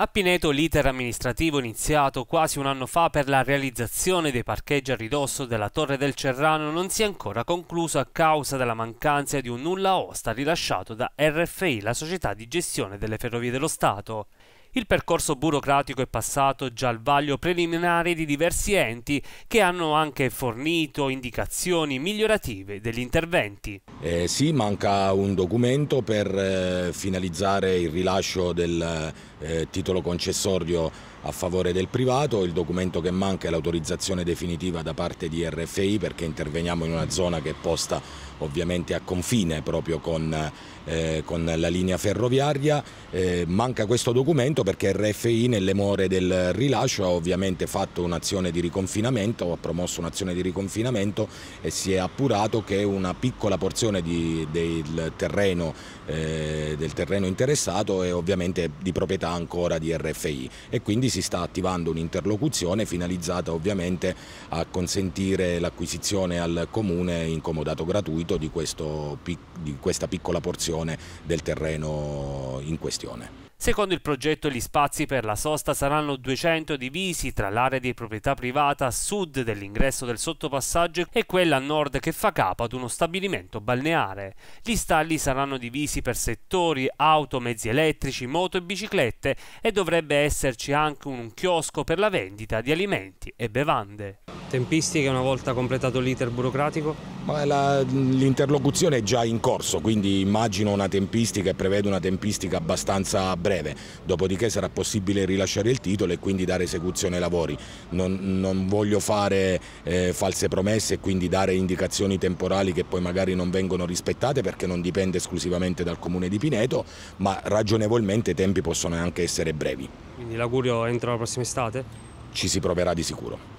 A Pineto l'iter amministrativo iniziato quasi un anno fa per la realizzazione dei parcheggi a ridosso della Torre del Cerrano non si è ancora concluso a causa della mancanza di un nulla osta rilasciato da RFI, la società di gestione delle ferrovie dello Stato. Il percorso burocratico è passato già al vaglio preliminare di diversi enti che hanno anche fornito indicazioni migliorative degli interventi. Eh sì, manca un documento per eh, finalizzare il rilascio del eh, titolo concessorio a favore del privato, il documento che manca è l'autorizzazione definitiva da parte di RFI perché interveniamo in una zona che è posta ovviamente a confine proprio con, eh, con la linea ferroviaria. Eh, manca questo documento perché RFI nelle more del rilascio ha ovviamente fatto un'azione di riconfinamento, ha promosso un'azione di riconfinamento e si è appurato che una piccola porzione di, del, terreno, eh, del terreno interessato è ovviamente di proprietà ancora di RFI e quindi si sta attivando un'interlocuzione finalizzata ovviamente a consentire l'acquisizione al comune in comodato gratuito approfittito di, questo, di questa piccola porzione del terreno in questione. Secondo il progetto gli spazi per la sosta saranno 200 divisi tra l'area di proprietà privata a sud dell'ingresso del sottopassaggio e quella a nord che fa capo ad uno stabilimento balneare. Gli stalli saranno divisi per settori, auto, mezzi elettrici, moto e biciclette e dovrebbe esserci anche un chiosco per la vendita di alimenti e bevande tempistiche una volta completato l'iter burocratico? l'interlocuzione è già in corso, quindi immagino una tempistica e prevedo una tempistica abbastanza breve, dopodiché sarà possibile rilasciare il titolo e quindi dare esecuzione ai lavori. Non, non voglio fare eh, false promesse e quindi dare indicazioni temporali che poi magari non vengono rispettate perché non dipende esclusivamente dal comune di Pineto, ma ragionevolmente i tempi possono anche essere brevi. Quindi l'augurio entro la prossima estate? Ci si proverà di sicuro.